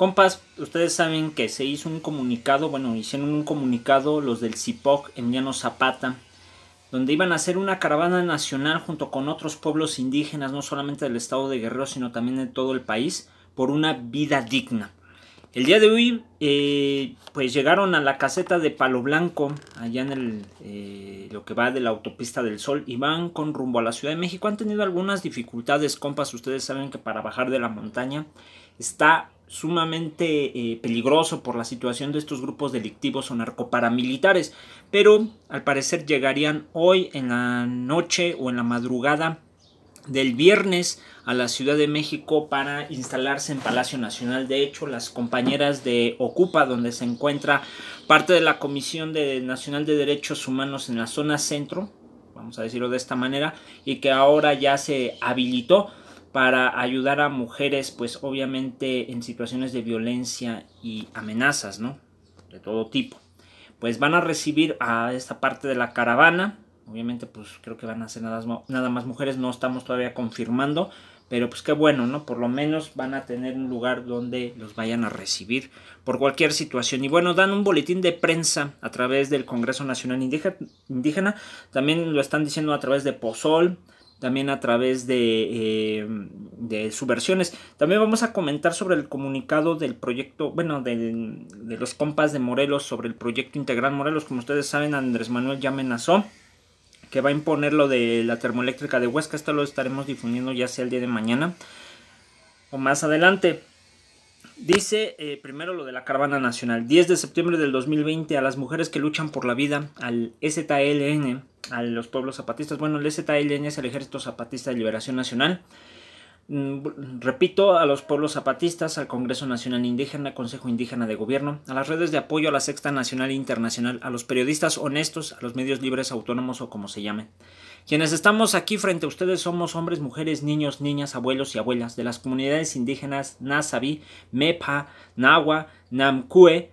Compas, ustedes saben que se hizo un comunicado, bueno, hicieron un comunicado los del CIPOC en Llano Zapata, donde iban a hacer una caravana nacional junto con otros pueblos indígenas, no solamente del estado de Guerrero, sino también de todo el país, por una vida digna. El día de hoy, eh, pues llegaron a la caseta de Palo Blanco, allá en el, eh, lo que va de la autopista del Sol, y van con rumbo a la Ciudad de México. Han tenido algunas dificultades, compas, ustedes saben que para bajar de la montaña está sumamente eh, peligroso por la situación de estos grupos delictivos o narcoparamilitares, pero al parecer llegarían hoy en la noche o en la madrugada del viernes a la Ciudad de México para instalarse en Palacio Nacional. De hecho, las compañeras de Ocupa, donde se encuentra parte de la Comisión Nacional de Derechos Humanos en la zona centro, vamos a decirlo de esta manera, y que ahora ya se habilitó, para ayudar a mujeres, pues obviamente en situaciones de violencia y amenazas, ¿no? De todo tipo. Pues van a recibir a esta parte de la caravana. Obviamente, pues creo que van a ser nada, más mujeres, no estamos todavía confirmando. Pero pues qué bueno, ¿no? Por lo menos van a tener un lugar donde los vayan a recibir por cualquier situación. Y bueno, dan un boletín de prensa a través del Congreso Nacional Indígena. También lo están diciendo a través de Pozol, también a través de, eh, subversiones. También vamos a comentar sobre el comunicado del proyecto, bueno, de los compas de Morelos sobre el proyecto Integral Morelos. Como ustedes saben, Andrés Manuel ya amenazó que va a imponer lo de la termoeléctrica de Huesca. Esto lo estaremos difundiendo ya sea el día de mañana o más adelante. Dice eh, primero lo de la caravana nacional. 10 de septiembre del 2020 a las mujeres que luchan por la vida, al STLN, a los pueblos zapatistas. Bueno, el STLN es el Ejército Zapatista de Liberación Nacional. Mm, repito, a los pueblos zapatistas, al Congreso Nacional Indígena, Consejo Indígena de Gobierno, a las redes de apoyo a la Sexta Nacional e Internacional, a los periodistas honestos, a los medios libres autónomos o como se llamen. Quienes estamos aquí frente a ustedes somos hombres, mujeres, niños, niñas, abuelos y abuelas de las comunidades indígenas Nazabi, Mepa, Nahua, Namcue,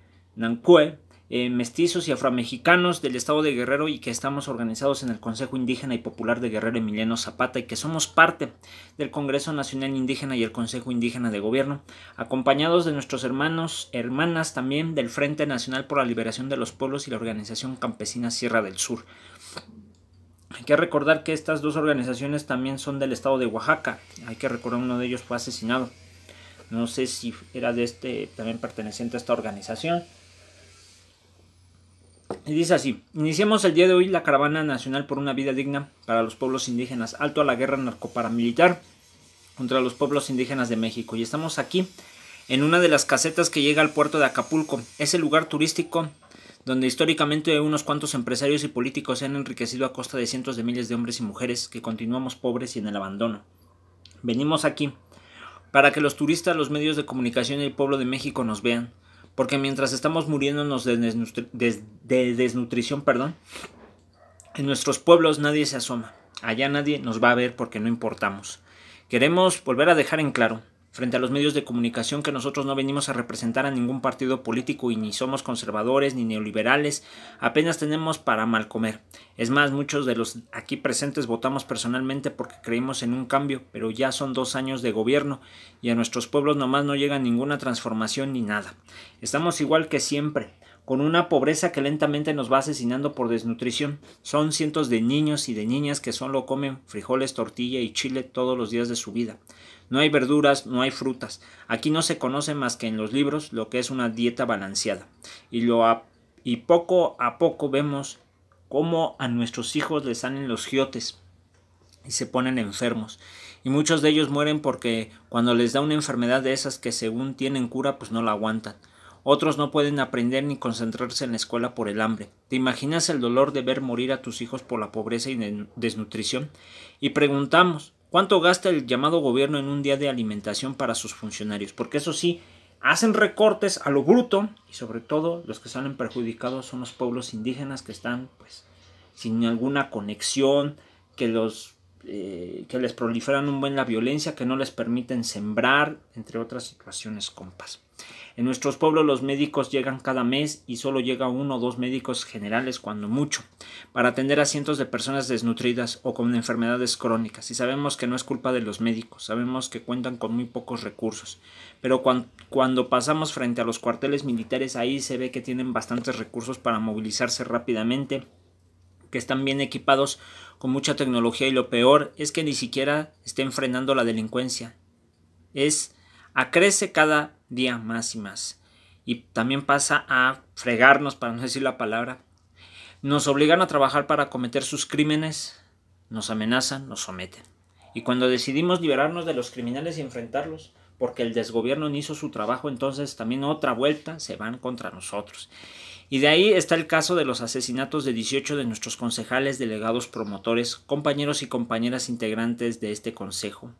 eh, mestizos y afromexicanos del estado de Guerrero y que estamos organizados en el Consejo Indígena y Popular de Guerrero Emiliano Zapata y que somos parte del Congreso Nacional Indígena y el Consejo Indígena de Gobierno, acompañados de nuestros hermanos, hermanas también del Frente Nacional por la Liberación de los Pueblos y la Organización Campesina Sierra del Sur. Hay que recordar que estas dos organizaciones también son del estado de Oaxaca. Hay que recordar uno de ellos fue asesinado. No sé si era de este, también perteneciente a esta organización. Y dice así, iniciamos el día de hoy la caravana nacional por una vida digna para los pueblos indígenas, alto a la guerra narcoparamilitar contra los pueblos indígenas de México. Y estamos aquí en una de las casetas que llega al puerto de Acapulco. Es el lugar turístico donde históricamente unos cuantos empresarios y políticos se han enriquecido a costa de cientos de miles de hombres y mujeres que continuamos pobres y en el abandono. Venimos aquí para que los turistas, los medios de comunicación y el pueblo de México nos vean, porque mientras estamos muriéndonos de, de desnutrición, perdón, en nuestros pueblos nadie se asoma, allá nadie nos va a ver porque no importamos. Queremos volver a dejar en claro frente a los medios de comunicación que nosotros no venimos a representar a ningún partido político y ni somos conservadores ni neoliberales, apenas tenemos para mal comer. Es más, muchos de los aquí presentes votamos personalmente porque creímos en un cambio, pero ya son dos años de gobierno y a nuestros pueblos nomás no llega ninguna transformación ni nada. Estamos igual que siempre con una pobreza que lentamente nos va asesinando por desnutrición. Son cientos de niños y de niñas que solo comen frijoles, tortilla y chile todos los días de su vida. No hay verduras, no hay frutas. Aquí no se conoce más que en los libros lo que es una dieta balanceada. Y, poco a poco vemos cómo a nuestros hijos les salen los giotes y se ponen enfermos. Y muchos de ellos mueren porque cuando les da una enfermedad de esas que según tienen cura, pues no la aguantan. Otros no pueden aprender ni concentrarse en la escuela por el hambre. ¿Te imaginas el dolor de ver morir a tus hijos por la pobreza y desnutrición? Y preguntamos, ¿Cuánto gasta el llamado gobierno en un día de alimentación para sus funcionarios? Porque eso sí, hacen recortes a lo bruto y sobre todo los que salen perjudicados son los pueblos indígenas que están pues sin alguna conexión, que los eh, que les proliferan un buen la violencia, que no les permiten sembrar, entre otras situaciones compas. En nuestros pueblos los médicos llegan cada mes y solo llega uno o dos médicos generales cuando mucho, para atender a cientos de personas desnutridas o con enfermedades crónicas. Y sabemos que no es culpa de los médicos, sabemos que cuentan con muy pocos recursos. Pero cuando, pasamos frente a los cuarteles militares ahí se ve que tienen bastantes recursos para movilizarse rápidamente que están bien equipados con mucha tecnología y lo peor es que ni siquiera estén frenando la delincuencia. Es acrece cada día más y más. Y también pasa a fregarnos, para no decir la palabra. Nos obligan a trabajar para cometer sus crímenes, nos amenazan, nos someten. Y cuando decidimos liberarnos de los criminales y enfrentarlos, porque el desgobierno no hizo su trabajo, entonces también otra vuelta se van contra nosotros. Y de ahí está el caso de los asesinatos de 18 de nuestros concejales, delegados, promotores, compañeros y compañeras integrantes de este consejo,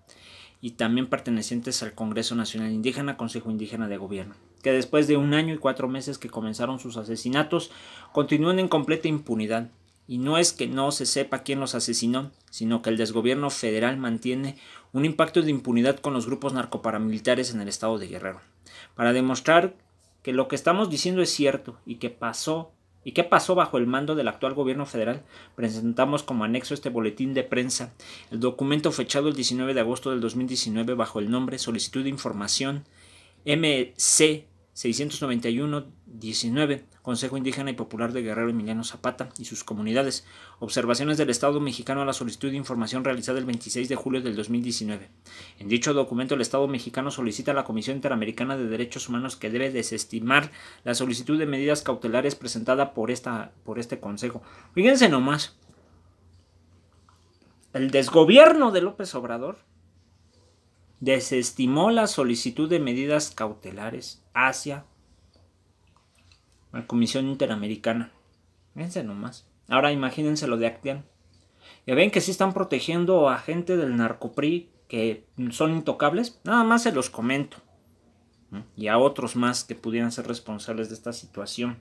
y también pertenecientes al Congreso Nacional Indígena, Consejo Indígena de Gobierno, que después de un año y cuatro meses que comenzaron sus asesinatos, continúan en completa impunidad. Y no es que no se sepa quién los asesinó, sino que el desgobierno federal mantiene un impacto de impunidad con los grupos narcoparamilitares en el estado de Guerrero. Para demostrar que lo que estamos diciendo es cierto y que pasó ¿Y qué pasó bajo el mando del actual gobierno federal? Presentamos como anexo este boletín de prensa el documento fechado el 19 de agosto del 2019 bajo el nombre Solicitud de Información MC 691-19, Consejo Indígena y Popular de Guerrero Emiliano Zapata y sus comunidades, Observaciones del Estado mexicano a la solicitud de información realizada el 26 de julio del 2019. En dicho documento, el Estado mexicano solicita a la Comisión Interamericana de Derechos Humanos que debe desestimar la solicitud de medidas cautelares presentada por, esta, por este Consejo. Fíjense nomás, el desgobierno de López Obrador desestimó la solicitud de medidas cautelares hacia la Comisión Interamericana. Fíjense nomás. Ahora imagínense lo de Actian. Ya ven que sí están protegiendo a gente del narcopri que son intocables. Nada más se los comento. Y a otros más que pudieran ser responsables de esta situación.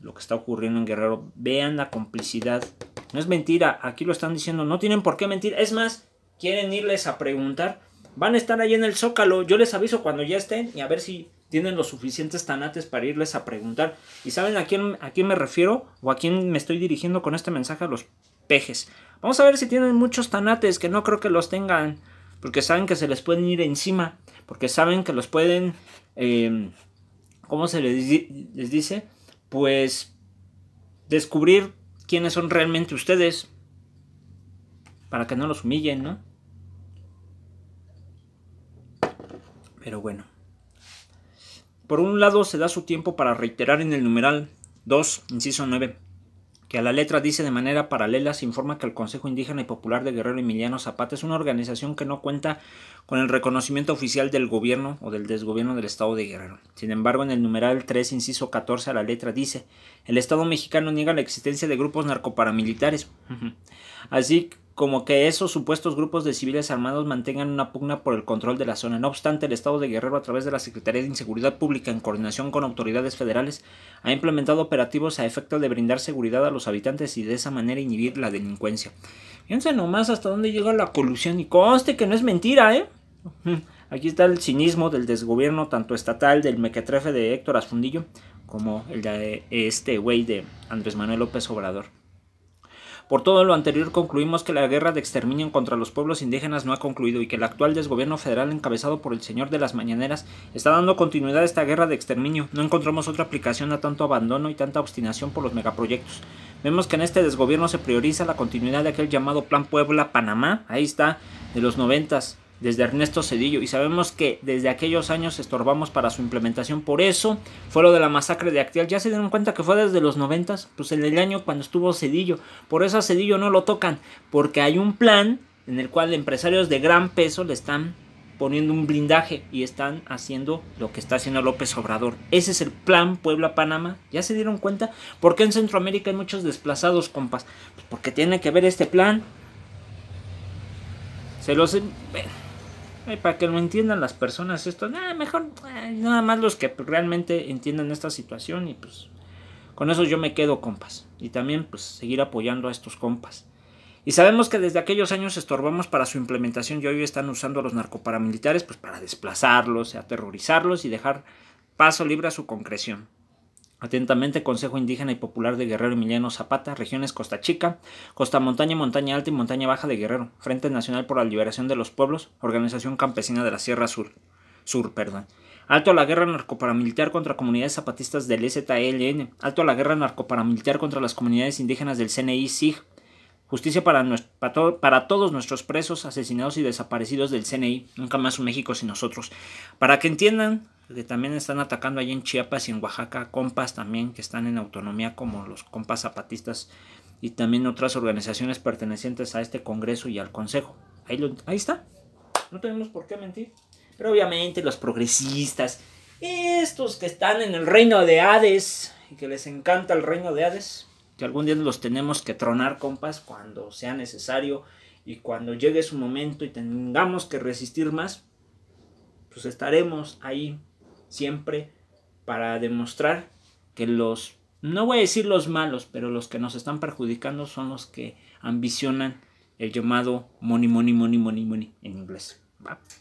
Lo que está ocurriendo en Guerrero. Vean la complicidad. No es mentira. Aquí lo están diciendo. No tienen por qué mentir. Es más, quieren irles a preguntar Van a estar ahí en el Zócalo. Yo les aviso cuando ya estén y a ver si tienen los suficientes tanates para irles a preguntar. ¿Y saben a quién, a quién me refiero o a quién me estoy dirigiendo con este mensaje a los pejes? Vamos a ver si tienen muchos tanates, que no creo que los tengan, porque saben que se les pueden ir encima, porque saben que los pueden, em, ¿cómo se les dice? Pues descubrir quiénes son realmente ustedes, para que no los humillen, ¿no? Pero bueno. Por un lado, se da su tiempo para reiterar en el numeral 2, inciso 9, que a la letra dice de manera paralela se informa que el Consejo Indígena y Popular de Guerrero Emiliano Zapata es una organización que no cuenta con el reconocimiento oficial del gobierno o del desgobierno del Estado de Guerrero. Sin embargo, en el numeral 3, inciso 14, a la letra dice, el Estado mexicano niega la existencia de grupos narcoparamilitares. Así como que esos supuestos grupos de civiles armados mantengan una pugna por el control de la zona. No obstante, el Estado de Guerrero, a través de la Secretaría de Inseguridad Pública, en coordinación con autoridades federales, ha implementado operativos a efecto de brindar seguridad a los habitantes y de esa manera inhibir la delincuencia. Fíjense nomás hasta dónde llega la colusión y conste que no es mentira, ¿eh? Aquí está el cinismo del desgobierno tanto estatal del mequetrefe de Héctor Asfundillo como el de este güey de Andrés Manuel López Obrador. Por todo lo anterior concluimos que la guerra de exterminio contra los pueblos indígenas no ha concluido y que el actual desgobierno federal encabezado por el señor de las mañaneras está dando continuidad a esta guerra de exterminio. No encontramos otra aplicación a tanto abandono y tanta obstinación por los megaproyectos. Vemos que en este desgobierno se prioriza la continuidad de aquel llamado Plan Puebla-Panamá, ahí está, de los noventas, desde Ernesto Cedillo y sabemos que desde aquellos años estorbamos para su implementación. Por eso fue lo de la masacre de Actial. Ya se dieron cuenta que fue desde los 90, pues en el año cuando estuvo Cedillo. Por eso a Cedillo no lo tocan, porque hay un plan en el cual empresarios de gran peso le están poniendo un blindaje y están haciendo lo que está haciendo López Obrador. Ese es el plan Puebla-Panamá. ¿Ya se dieron cuenta? ¿Por qué en Centroamérica hay muchos desplazados, compas? Pues porque tiene que ver este plan. Se los para que lo entiendan las personas esto, nada, mejor nada más los que realmente entiendan esta situación y pues con eso yo me quedo compas y también pues seguir apoyando a estos compas. Y sabemos que desde aquellos años estorbamos para su implementación y hoy están usando a los narcoparamilitares pues para desplazarlos, aterrorizarlos y dejar paso libre a su concreción. Atentamente, Consejo Indígena y Popular de Guerrero Emiliano Zapata, regiones Costa Chica, Costa Montaña, Montaña Alta y Montaña Baja de Guerrero, Frente Nacional por la Liberación de los Pueblos, Organización Campesina de la Sierra Sur. Sur, perdón. Alto a la guerra narcoparamilitar contra comunidades zapatistas del EZLN. Alto a la guerra narcoparamilitar contra las comunidades indígenas del CNI-SIG. Justicia para, para, todos nuestros presos, asesinados y desaparecidos del CNI. Nunca más un México sin nosotros. Para que entiendan que también están atacando allí en Chiapas y en Oaxaca, compas también que están en autonomía como los compas zapatistas y también otras organizaciones pertenecientes a este Congreso y al Consejo. Ahí, ahí está, no tenemos por qué mentir. Pero obviamente los progresistas, estos que están en el reino de Hades y que les encanta el reino de Hades, que algún día los tenemos que tronar, compas, cuando sea necesario y cuando llegue su momento y tengamos que resistir más, pues estaremos ahí siempre para demostrar que los, no voy a decir los malos, pero los que nos están perjudicando son los que ambicionan el llamado money, money, money, money, money en inglés.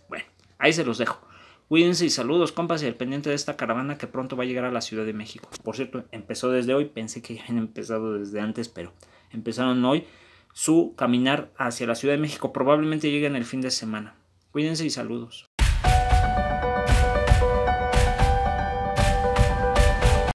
Bueno, ahí se los dejo. Cuídense y saludos, compas, y el pendiente de esta caravana que pronto va a llegar a la Ciudad de México. Por cierto, empezó desde hoy, pensé que ya habían empezado desde antes, pero empezaron hoy su caminar hacia la Ciudad de México. Probablemente lleguen el fin de semana. Cuídense y saludos.